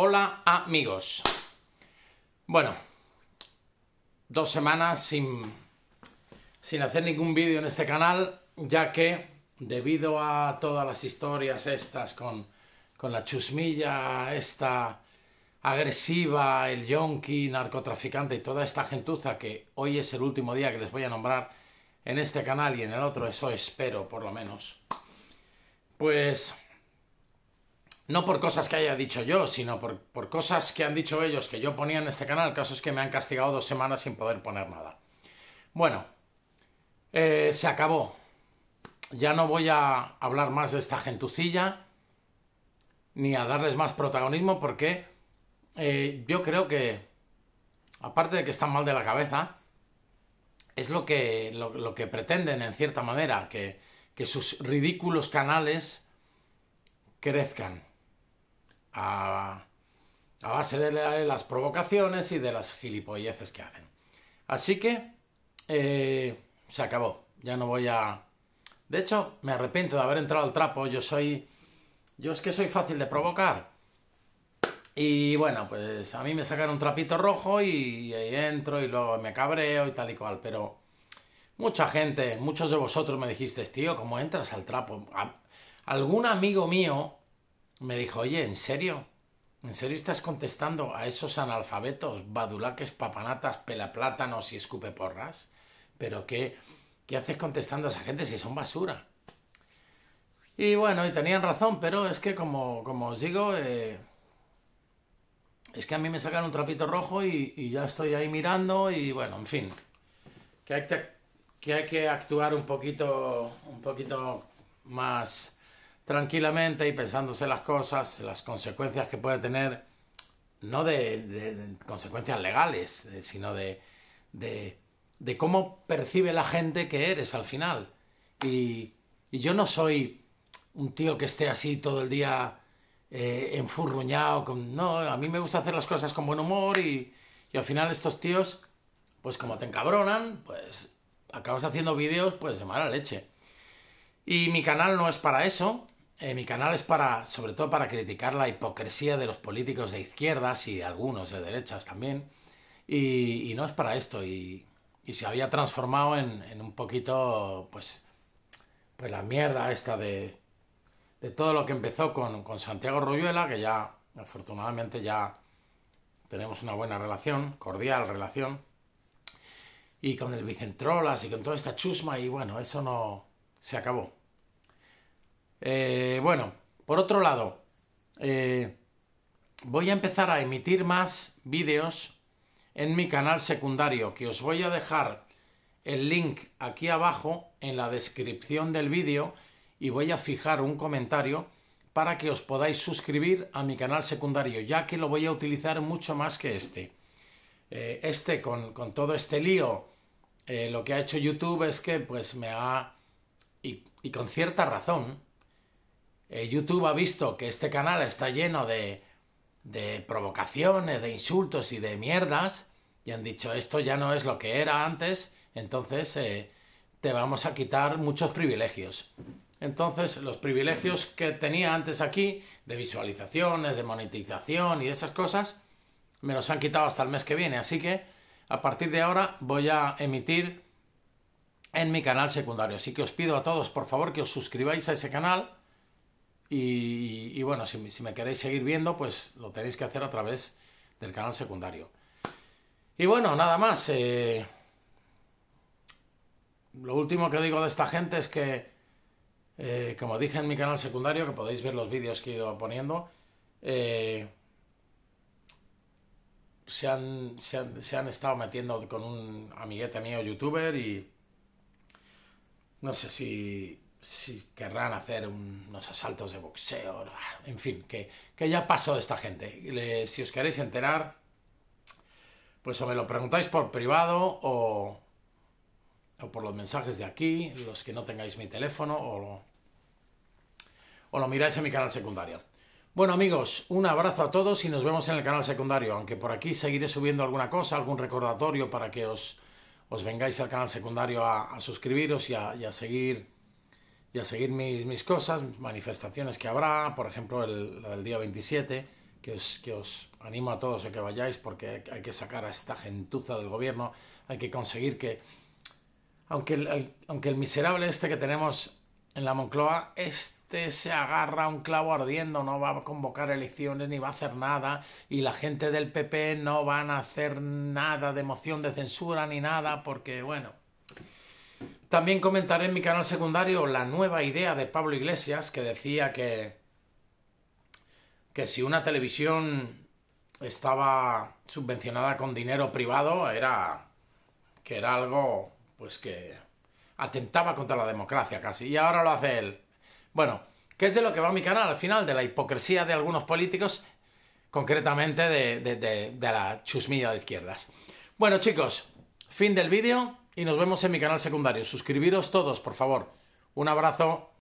Hola amigos. Bueno, dos semanas sin, hacer ningún vídeo en este canal, ya que debido a todas las historias estas con, con la chusmilla, esta agresiva, el yonki, narcotraficante y toda esta gentuza que hoy es el último día que les voy a nombrar en este canal y en el otro, eso espero por lo menos. Pues no por cosas que haya dicho yo, sino por, cosas que han dicho ellos que yo ponía en este canal. El caso es que me han castigado dos semanas sin poder poner nada. Bueno, eh, se acabó. Ya no voy a hablar más de esta gentucilla, ni a darles más protagonismo, porque eh, yo creo que, aparte de que están mal de la cabeza, es lo que, que pretenden en cierta manera, que sus ridículos canales crezcan a, base de las provocaciones y de las gilipolleces que hacen. Así que eh, se acabó. Ya no voy a... De hecho, me arrepiento de haber entrado al trapo. Yo soy... Yo es que soy fácil de provocar. Y bueno, pues a mí me sacaron un trapito rojo y, ahí entro y luego me cabreo y tal y cual. Pero mucha gente, muchos de vosotros me dijisteis, tío, ¿cómo entras al trapo? algún amigo mío me dijo, oye, ¿en serio? ¿En serio estás contestando a esos analfabetos, badulaques, papanatas, pelaplátanos y escupeporras? ¿Pero qué, qué haces contestando a esa gente si son basura? Y bueno, y tenían razón, pero es que como, como os digo, eh, es que a mí me sacan un trapito rojo y, ya estoy ahí mirando y bueno, en fin, que hay que, que, hay que actuar un poquito, un poquito más tranquilamente y pensándose las cosas, las consecuencias que puede tener, no de, consecuencias legales, eh, sino de, de, cómo percibe la gente que eres al final. Y, y, yo no soy un tío que esté así todo el día eh, enfurruñado, con, no, a mí me gusta hacer las cosas con buen humor y, y al final estos tíos, pues como te encabronan, pues acabas haciendo vídeos pues de mala leche. Y mi canal no es para eso, eh, mi canal es para, sobre todo para criticar la hipocresía de los políticos de izquierdas y de algunos de derechas también. Y, no es para esto. Y, se había transformado en, un poquito, pues, pues la mierda esta de, de todo lo que empezó con, Santiago Royuela, que ya, afortunadamente, ya tenemos una buena relación, cordial relación. Y con el Vicentrolas y con toda esta chusma, y bueno, eso no se acabó. Eh, bueno, por otro lado, eh, voy a empezar a emitir más vídeos en mi canal secundario, que os voy a dejar el link aquí abajo en la descripción del vídeo y voy a fijar un comentario para que os podáis suscribir a mi canal secundario, ya que lo voy a utilizar mucho más que este. Eh, este, con, todo este lío, lo que ha hecho YouTube es que pues me ha, y con cierta razón, eh, YouTube ha visto que este canal está lleno de, provocaciones, de insultos y de mierdas, y han dicho esto ya no es lo que era antes, entonces eh, te vamos a quitar muchos privilegios. Entonces, los privilegios que tenía antes aquí, de visualizaciones, de monetización y de esas cosas, me los han quitado hasta el mes que viene. Así que, a partir de ahora, voy a emitir en mi canal secundario. Así que os pido a todos, por favor, que os suscribáis a ese canal y, bueno, si, me queréis seguir viendo, pues lo tenéis que hacer a través del canal secundario. Y bueno, nada más. Eh, lo último que digo de esta gente es que, eh, como dije en mi canal secundario, que podéis ver los vídeos que he ido poniendo, eh, se, han, se, han, estado metiendo con un amiguete mío youtuber y no sé si si querrán hacer unos asaltos de boxeo, en fin, que, ya pasó de esta gente. si os queréis enterar, pues o me lo preguntáis por privado o, o, por los mensajes de aquí, los que no tengáis mi teléfono, o lo, o lo miráis en mi canal secundario. Bueno amigos, un abrazo a todos y nos vemos en el canal secundario, aunque por aquí seguiré subiendo alguna cosa, algún recordatorio para que os, os vengáis al canal secundario a, suscribiros y a seguir y a seguir mis, mis cosas, manifestaciones que habrá, por ejemplo, el, la del día 27, que os, que os animo a todos a que vayáis porque hay que sacar a esta gentuza del gobierno, hay que conseguir que, aunque el, aunque el miserable este que tenemos en la Moncloa, este se agarra un clavo ardiendo, no va a convocar elecciones ni va a hacer nada, y la gente del PP no van a hacer nada de moción de censura ni nada, porque bueno, también comentaré en mi canal secundario la nueva idea de Pablo Iglesias que decía que, que si una televisión estaba subvencionada con dinero privado era que era algo pues que atentaba contra la democracia casi y ahora lo hace él. Bueno, ¿qué es de lo que va mi canal al final? De la hipocresía de algunos políticos, concretamente de, de, de, de la chusmilla de izquierdas. Bueno chicos, fin del vídeo y nos vemos en mi canal secundario. Suscribiros todos, por favor. Un abrazo.